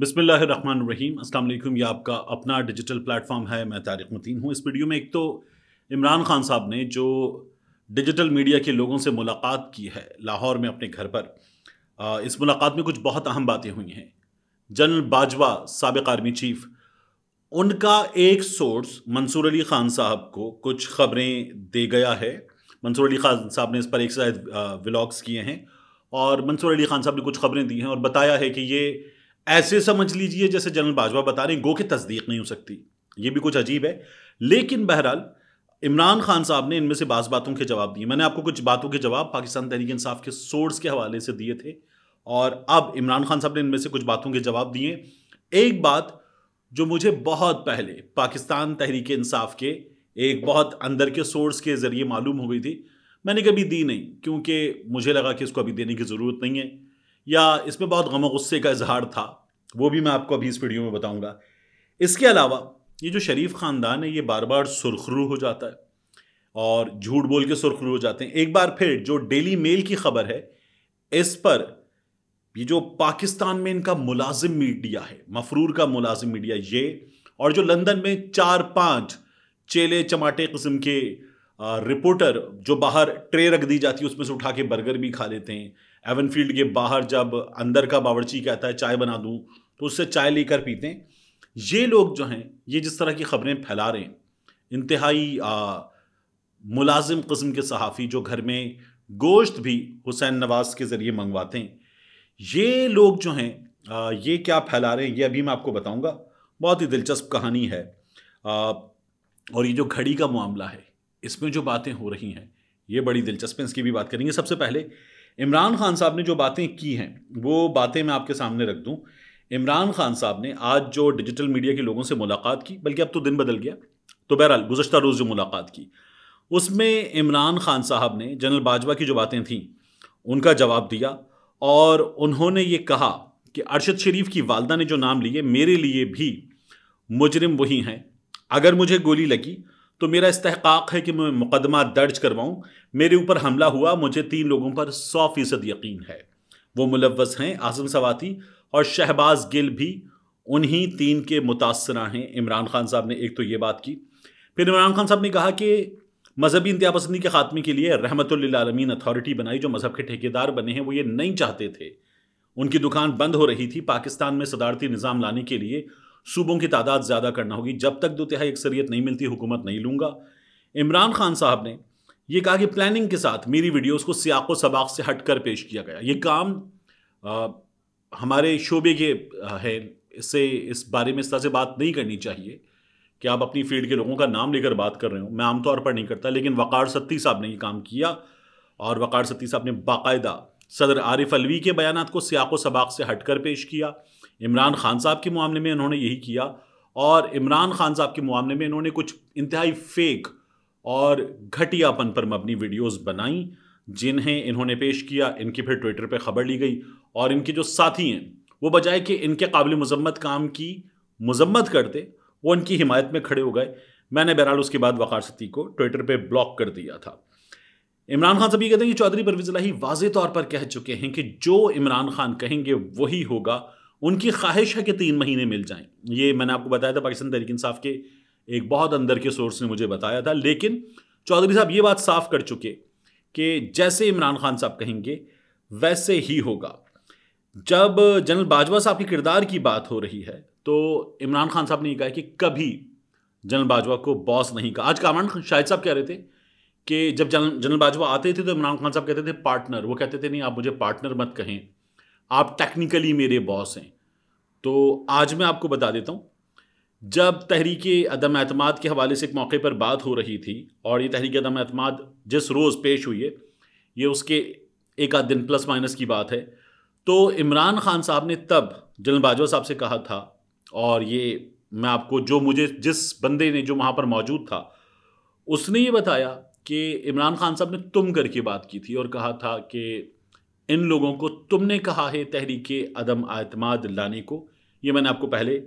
बिसमीम अल्लाम ये आपका अपना डिजिटल प्लेटफॉर्म है मैं तारिक मतीन हूँ इस वीडियो में एक तो इमरान खान साहब ने जो डिजिटल मीडिया के लोगों से मुलाकात की है लाहौर में अपने घर पर इस मुलाकात में कुछ बहुत अहम बातें हुई हैं जनरल बाजवा सबक आर्मी चीफ उनका एक सोर्स मंसूर अली खान साहब को कुछ खबरें दे गया है मंसूर अली खान साहब ने इस पर एक शायद व्लॉग्स किए हैं और मंसूर अली खान साहब ने कुछ खबरें दी हैं और बताया है कि ये ऐसे समझ लीजिए जैसे जनरल बाजवा बता रहे हैं गो की तस्दीक नहीं हो सकती ये भी कुछ अजीब है लेकिन बहरहाल इमरान खान साहब ने इनमें से बास बातों के जवाब दिए मैंने आपको कुछ बातों के जवाब पाकिस्तान तहरीक इंसाफ के सोर्स के हवाले से दिए थे और अब इमरान खान साहब ने इनमें से कुछ बातों के जवाब दिए एक बात जो मुझे बहुत पहले पाकिस्तान तहरीक इंसाफ के एक बहुत अंदर के सोर्स के ज़रिए मालूम हो गई थी मैंने कभी दी नहीं क्योंकि मुझे लगा कि इसको अभी देने की ज़रूरत नहीं है या इसमें बहुत गम गुस्से का इजहार था वो भी मैं आपको अभी इस वीडियो में बताऊंगा इसके अलावा ये जो शरीफ ख़ानदान है ये बार बार सुरखरू हो जाता है और झूठ बोल के सुरखरू हो जाते हैं एक बार फिर जो डेली मेल की खबर है इस पर ये जो पाकिस्तान में इनका मुलाजिम मीडिया है मफरूर का मुलाजिम मीडिया ये और जो लंदन में चार पांच चेले चमाटे किस्म के रिपोर्टर जो बाहर ट्रे रख दी जाती है उसमें से उठा के बर्गर भी खा लेते हैं एवन फील्ड के बाहर जब अंदर का बावर्ची कहता है चाय बना दूँ तो उससे चाय लेकर पीते हैं ये लोग जो हैं ये जिस तरह की खबरें फैला रहे हैं इंतहाई मुलाजिम कस्म के सहाफ़ी जो घर में गोश्त भी हुसैन नवाज के ज़रिए मंगवाते हैं ये लोग जो हैं आ, ये क्या फैला रहे हैं ये अभी मैं आपको बताऊंगा बहुत ही दिलचस्प कहानी है आ, और ये जो घड़ी का मामला है इसमें जो बातें हो रही हैं ये बड़ी दिलचस्प है इसकी भी बात करेंगे सबसे पहले इमरान खान साहब ने जो बातें की हैं वो बातें मैं आपके सामने रख दूं इमरान खान साहब ने आज जो डिजिटल मीडिया के लोगों से मुलाकात की बल्कि अब तो दिन बदल गया तो बहरहाल गुजशत रोज़ जो मुलाकात की उसमें इमरान खान साहब ने जनरल बाजवा की जो बातें थीं उनका जवाब दिया और उन्होंने ये कहा कि अरशद शरीफ की वालदा ने जो नाम लिए मेरे लिए भी मुजरिम वही हैं अगर मुझे गोली लगी तो मेरा इस्तेहकाक है कि मैं मुकदमा दर्ज करवाऊँ मेरे ऊपर हमला हुआ मुझे तीन लोगों पर सौ फीसद यकीन है वो मुलवस हैं आजम सवाती और शहबाज गिल भी उन्हीं तीन के मुतासरा हैं इमरान खान साहब ने एक तो ये बात की फिर इमरान खान साहब ने कहा कि मजहबी इंतहा पसंदी के ख़ात्मे के लिए रहमतमीन अथॉरिटी बनाई जो मज़हब के ठेकेदार बने हैं वो ये नहीं चाहते थे उनकी दुकान बंद हो रही थी पाकिस्तान में सदारती निज़ाम लाने के लिए सूबों की तादाद ज़्यादा करना होगी जब तक दो तिहाई अक्सरियत नहीं मिलती हुकूमत नहीं लूँगा इमरान खान साहब ने यह कहा कि प्लानिंग के साथ मेरी वीडियोज़ को सियाको सबाक से हट कर पेश किया गया ये काम आ, हमारे शोबे के है इससे इस बारे में इस तरह से बात नहीं करनी चाहिए कि आप अपनी फील्ड के लोगों का नाम लेकर बात कर रहे हो मैं आमतौर पर नहीं करता लेकिन वकार सत्ती साहब ने ये काम किया और वकार सत्ती साहब ने बाकायदा सदर आरिफ अलवी के बयान को सियाको सबाक से हट कर पेश किया इमरान खान साहब के मामले में इन्होंने यही किया और इमरान खान साहब के मामले में इन्होंने कुछ इंतहाई फेक और घटियापन पर मबनी वीडियोस बनाई जिन्हें इन्होंने पेश किया इनकी फिर ट्विटर पे खबर ली गई और इनके जो साथी हैं वो बजाय कि इनके काबिल मजम्मत काम की मजम्मत करते वो इनकी हिमायत में खड़े हो गए मैंने बहरहाल उसके बाद वकार सती को ट्विटर पर ब्लॉक कर दिया था इमरान खान साहब ये कहते हैं कि चौधरी परवीज़ लाही वाज तौर पर कह चुके हैं कि जो इमरान खान कहेंगे वही होगा उनकी ख्वाहिश है कि तीन महीने मिल जाएं ये मैंने आपको बताया था पाकिस्तान तहरीक इंसाफ के एक बहुत अंदर के सोर्स ने मुझे बताया था लेकिन चौधरी साहब ये बात साफ कर चुके कि जैसे इमरान खान साहब कहेंगे वैसे ही होगा जब जनरल बाजवा साहब के किरदार की बात हो रही है तो इमरान खान साहब ने कहा कि कभी जनरल बाजवा को बॉस नहीं कहा आज कामरान खान शाहिद साहब कह रहे थे कि जब जनरल बाजवा आते थे तो इमरान खान साहब कहते थे पार्टनर वो कहते थे नहीं आप मुझे पार्टनर मत कहें आप टेक्निकली मेरे बॉस हैं तो आज मैं आपको बता देता हूँ जब तहरीक अदम अतमाद के हवाले से एक मौके पर बात हो रही थी और ये तहरीक अदम अतमाद जिस रोज़ पेश हुई है ये उसके एक आध दिन प्लस माइनस की बात है तो इमरान खान साहब ने तब जनरल बाजवा साहब से कहा था और ये मैं आपको जो मुझे जिस बंदे ने जो वहाँ पर मौजूद था उसने ये बताया कि इमरान खान साहब ने तुम करके बात की थी और कहा था कि इन लोगों को तुमने कहा है तहरीक अदम अतमाद लाने को ये मैंने आपको पहले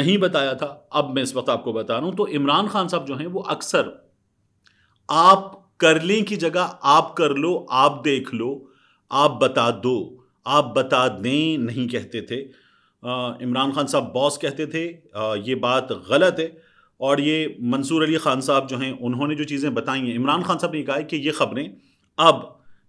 नहीं बताया था अब मैं इस वक्त आपको बता रहा हूँ तो इमरान खान साहब जो हैं वो अक्सर आप कर लें की जगह आप कर लो आप देख लो आप बता दो आप बता दें नहीं कहते थे इमरान खान साहब बॉस कहते थे आ, ये बात गलत है और ये मंसूर अली खान साहब जो हैं उन्होंने जो चीज़ें बताई हैं इमरान खान साहब ने कहा है कि ये खबरें अब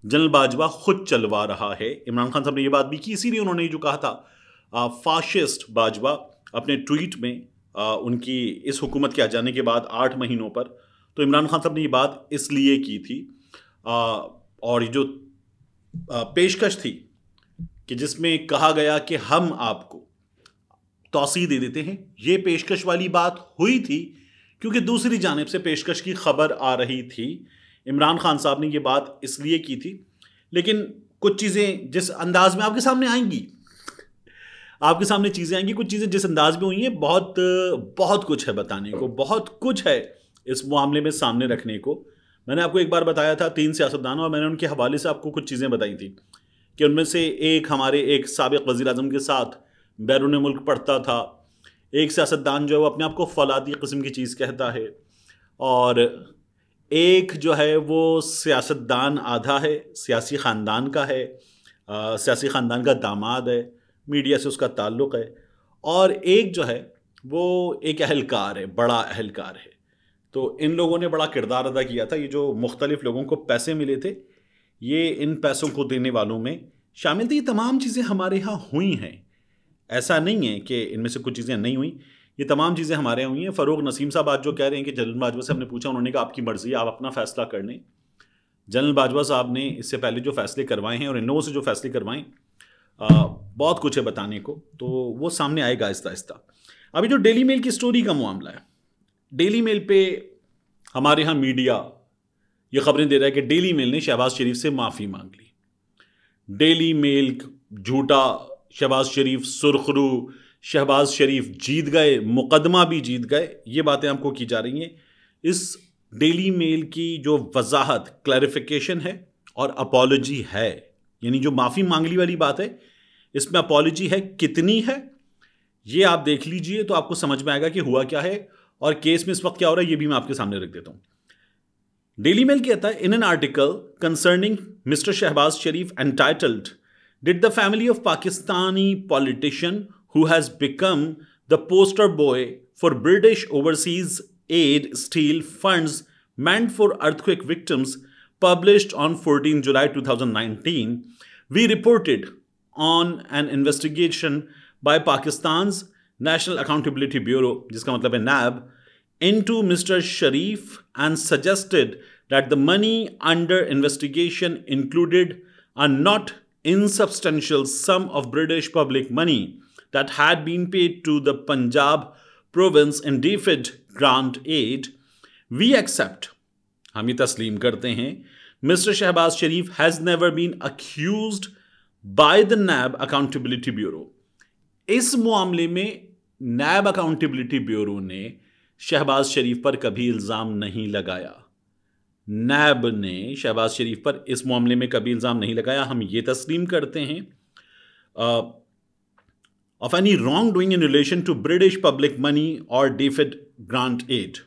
जनरल बाजवा खुद चलवा रहा है इमरान खान साहब ने यह बात भी की इसीलिए उन्होंने जो कहा था फाशिस्ट बाजवा अपने ट्वीट में आ, उनकी इस हुकूमत के आ जाने के बाद आठ महीनों पर तो इमरान खान साहब ने ये बात इसलिए की थी आ, और जो पेशकश थी कि जिसमें कहा गया कि हम आपको तोसी दे देते हैं ये पेशकश वाली बात हुई थी क्योंकि दूसरी जानब से पेशकश की खबर आ रही थी इमरान खान साहब ने ये बात इसलिए की थी लेकिन कुछ चीज़ें जिस अंदाज में आपके सामने आएंगी आपके सामने चीज़ें आएंगी कुछ चीज़ें जिस अंदाज में हुई हैं बहुत बहुत कुछ है बताने को बहुत कुछ है इस मामले में सामने रखने को मैंने आपको एक बार बताया था तीन सियासतदानों और मैंने उनके हवाले से आपको कुछ चीज़ें बताई थी कि उनमें से एक हमारे एक सबक वज़ी अजम के साथ बैरून मुल्क पढ़ता था एक सियासतदान जो है वो अपने आप को फलादी कस्म की चीज़ कहता है और एक जो है वो सियासतदान आधा है सियासी ख़ानदान का है सियासी ख़ानदान का दामाद है मीडिया से उसका ताल्लुक़ है और एक जो है वो एक अहलकार है बड़ा अहलकार है तो इन लोगों ने बड़ा किरदार अदा किया था ये जो मुख्तलिफ़ लोगों को पैसे मिले थे ये इन पैसों को देने वालों में शामिल थे ये तमाम चीज़ें हमारे यहाँ हुई हैं ऐसा नहीं है कि इनमें से कुछ चीज़ें नहीं हुई ये तमाम चीज़ें हमारे हुई हैं फ़रोग नसीम साहब आज जो कह रहे हैं कि जनरल बाजवा से हमने पूछा उन्होंने कहा आपकी मर्ज़ी आप अपना फ़ैसला कर लें जनरल बाजवा साहब ने इससे पहले जो फ़ैसले करवाए हैं और इनोवा से जो फ़ैसले करवाएं बहुत कुछ है बताने को तो वो सामने आएगा आहिस्ता आहिस्ता अभी जो डेली मेल की स्टोरी का मामला है डेली मेल पे हमारे यहाँ मीडिया ये खबरें दे रहा है कि डेली मेल ने शहबाज शरीफ से माफ़ी मांग ली डेली मेल झूठा शहबाज शरीफ सुरखरू शहबाज शरीफ जीत गए मुकदमा भी जीत गए ये बातें आपको की जा रही हैं इस डेली मेल की जो वजाहत क्लैरिफिकेशन है और अपॉलोजी है यानी जो माफ़ी मांगली वाली बात है इसमें अपॉलोजी है कितनी है ये आप देख लीजिए तो आपको समझ में आएगा कि हुआ क्या है और केस में इस वक्त क्या हो रहा है ये भी मैं आपके सामने रख देता हूँ डेली मेल कहता है in an article concerning mister Shahbaz Sharif entitled did the family of Pakistani politician who has become the poster boy for British overseas aid steel funds meant for earthquake victims, published on 14 July 2019, we reported on an investigation by Pakistan's National Accountability Bureau, जिसका मतलब NAB, into Mr. Sharif and suggested that the money under investigation included a not insubstantial sum of British public money that had been paid to the Punjab province in DFID grant aid, we accept, हम ये तस्लीम करते हैं mister Shahbaz Sharif has never been accused by the NAB accountability bureau इस मामले में नैब accountability bureau ने शहबाज शरीफ पर कभी इल्ज़ाम नहीं लगाया नैब ने शहबाज शरीफ पर इस मामले में कभी इल्ज़ाम नहीं लगाया हम ये तस्लीम करते हैं of any wrongdoing in relation to British public money or DFID grant aid.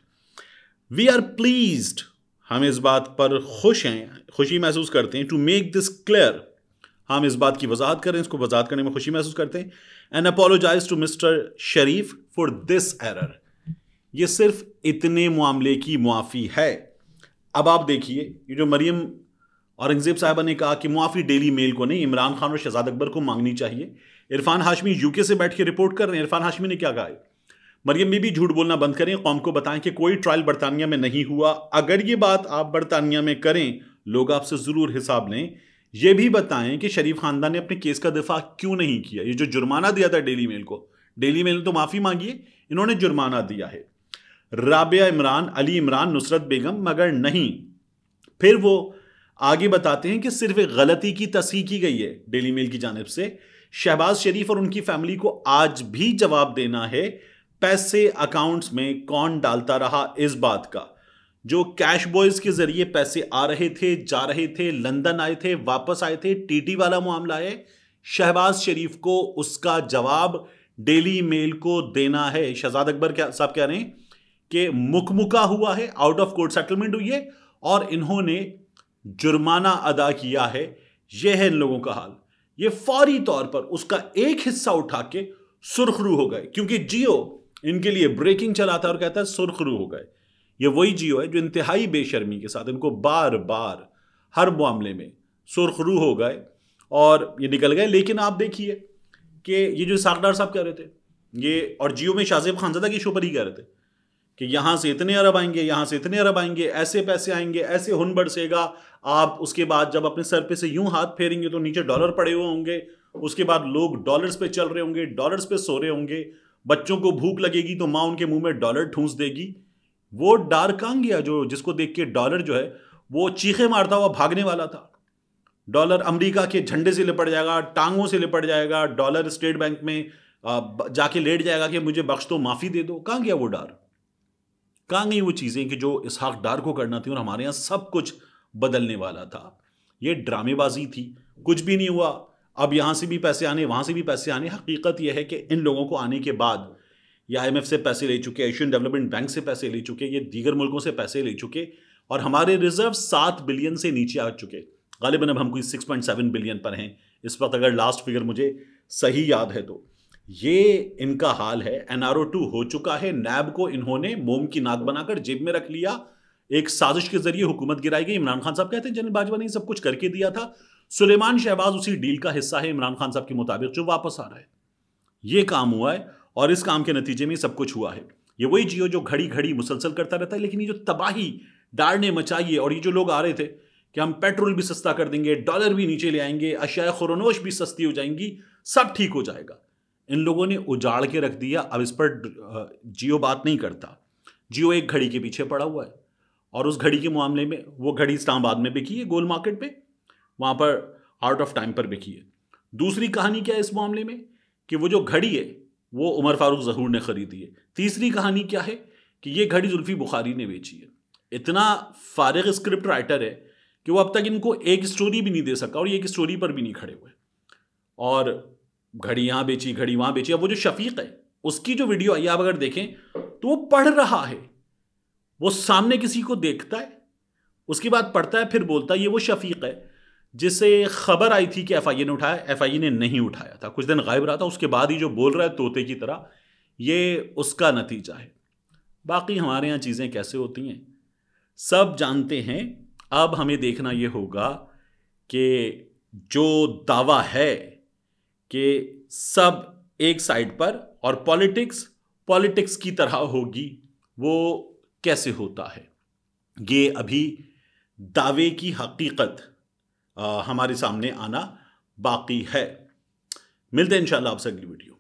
We are pleased, हम इस बात पर खुश हैं खुशी महसूस करते हैं टू मेक दिस क्लियर हम इस बात की वजाहत करें इसको वजाहत करने में खुशी महसूस करते हैं and apologise to mister Sharif for this error ये सिर्फ इतने मामले की मुआफ़ी है अब आप देखिए ये जो मरियम औरंगजेब साहबा ने कहा कि मुआफ़ी डेली मेल को नहीं इमरान खान और शहजाद अकबर को मांगनी चाहिए इरफान हाशमी यूके से बैठ के रिपोर्ट कर रहे हैं इरफान हाशमी ने क्या कहा है मरियम बीबी झूठ बोलना बंद करें कौम को बताएं कि कोई ट्रायल बरतानिया में नहीं हुआ अगर ये बात आप बरतानिया में करें लोग आपसे ज़रूर हिसाब लें यह भी बताएं कि शरीफ खानदान ने अपने केस का दिफा क्यों नहीं किया ये जो जुर्माना दिया था डेली मेल को डेली मेल ने तो माफ़ी मांगी इन्होंने जुर्माना दिया है राबिया इमरान अली इमरान नुसरत बेगम मगर नहीं फिर वो आगे बताते हैं कि सिर्फ एक गलती की तस्ह की गई है डेली मेल की जानब से शहबाज शरीफ और उनकी फैमिली को आज भी जवाब देना है पैसे अकाउंट्स में कौन डालता रहा इस बात का जो कैश बॉयज के जरिए पैसे आ रहे थे जा रहे थे लंदन आए थे वापस आए थे टीटी वाला मामला है शहबाज शरीफ को उसका जवाब डेली मेल को देना है शहजाद अकबर साहब कह रहे हैं कि मुकमुका हुआ है आउट ऑफ कोर्ट सेटलमेंट हुई है और इन्होंने जुर्माना अदा किया है यह है इन लोगों का हाल ये फौरी तौर पर उसका एक हिस्सा उठा के सुरखरू हो गए क्योंकि जियो इनके लिए ब्रेकिंग चलाता और कहता है सुरखरू हो गए ये वही जियो है जो इंतहाई बेशर्मी के साथ इनको बार बार हर मामले में सुरखरू हो गए और ये निकल गए लेकिन आप देखिए कि ये जो साकडार साहब कह रहे थे ये और जियो में शाजिब खानजादा के शो पर ही कह रहे थे कि यहां से इतने अरब आएंगे यहां से इतने अरब आएंगे ऐसे पैसे आएंगे ऐसे हुन बरसेगा आप उसके बाद जब अपने सर पे से यूं हाथ फेरेंगे तो नीचे डॉलर पड़े हुए होंगे उसके बाद लोग डॉलर्स पे चल रहे होंगे डॉलर्स पे सो रहे होंगे बच्चों को भूख लगेगी तो माँ उनके मुंह में डॉलर ठूंस देगी वो डारकांगिया जो जिसको देख के डॉलर जो है वो चीखे मारता हुआ भागने वाला था डॉलर अमरीका के झंडे से लिपट जाएगा टांगों से लिपट जाएगा डॉलर स्टेट बैंक में जाके लेट जाएगा कि मुझे बख्श दो तो माफ़ी दे दो कहाँ गया वो डार कहाँ गई वो चीज़ें कि जो इसहाक डार को करना थी और हमारे यहाँ सब कुछ बदलने वाला था ये ड्रामेबाजी थी कुछ भी नहीं हुआ अब यहाँ से भी पैसे आने वहाँ से भी पैसे आने हकीकत यह है कि इन लोगों को आने के बाद ये आई से पैसे ले चुके एशियन डेवलपमेंट बैंक से पैसे ले चुके ये दीगर मुल्कों से पैसे ले चुके और हमारे रिजर्व सात बिलियन से नीचे आ चुके गालिबन अब हम कोई सिक्स पॉइंट सेवन बिलियन पर हैं इस वक्त अगर लास्ट फिगर मुझे सही याद है तो ये इनका हाल है एनआरओ टू हो चुका है नैब को इन्होंने मोम की नाक बनाकर जेब में रख लिया एक साजिश के जरिए हुकूमत गिराई गई इमरान खान साहब कहते हैं जनरल बाजवा ने सब कुछ करके दिया था सुलेमान शहबाज उसी डील का हिस्सा है इमरान खान साहब के मुताबिक जो वापस आ रहा है ये काम हुआ है और इस काम के नतीजे में सब कुछ हुआ है ये वही जियो जो घड़ी घड़ी मुसलसल करता रहता है लेकिन ये जो तबाही डालने मचाइए और ये जो लोग आ रहे थे कि हम पेट्रोल भी सस्ता कर देंगे डॉलर भी नीचे ले आएंगे अशिया खुरनोश भी सस्ती हो जाएंगी सब ठीक हो जाएगा इन लोगों ने उजाड़ के रख दिया अब इस पर जियो बात नहीं करता जियो एक घड़ी के पीछे पड़ा हुआ है और उस घड़ी के मामले में वो घड़ी इस्लामाबाद में बिकी है गोल मार्केट पे वहाँ पर आउट ऑफ टाइम पर बिकी है दूसरी कहानी क्या है इस मामले में कि वो जो घड़ी है वो उमर फारूक जहूर ने खरीदी है तीसरी कहानी क्या है कि ये घड़ी जुल्फी बुखारी ने बेची है इतना फारग स्क्रिप्ट राइटर है कि वो अब तक इनको एक स्टोरी भी नहीं दे सका और ये एक स्टोरी पर भी नहीं खड़े हुए और घड़ी यहां बेची घड़ी वहां बेची अब वो जो शफीक है उसकी जो वीडियो आई आप अगर देखें तो वो पढ़ रहा है वो सामने किसी को देखता है उसके बाद पढ़ता है फिर बोलता है ये वो शफीक है जिसे खबर आई थी कि एफ ने उठाया एफ ने नहीं उठाया था कुछ दिन गायब रहा था उसके बाद ही जो बोल रहा है तोते की तरह ये उसका नतीजा है बाकी हमारे यहाँ चीज़ें कैसे होती हैं सब जानते हैं अब हमें देखना ये होगा कि जो दावा है कि सब एक साइड पर और पॉलिटिक्स पॉलिटिक्स की तरह होगी वो कैसे होता है ये अभी दावे की हकीकत हमारे सामने आना बाकी है मिलते हैं इंशाल्लाह आपसे अगली वीडियो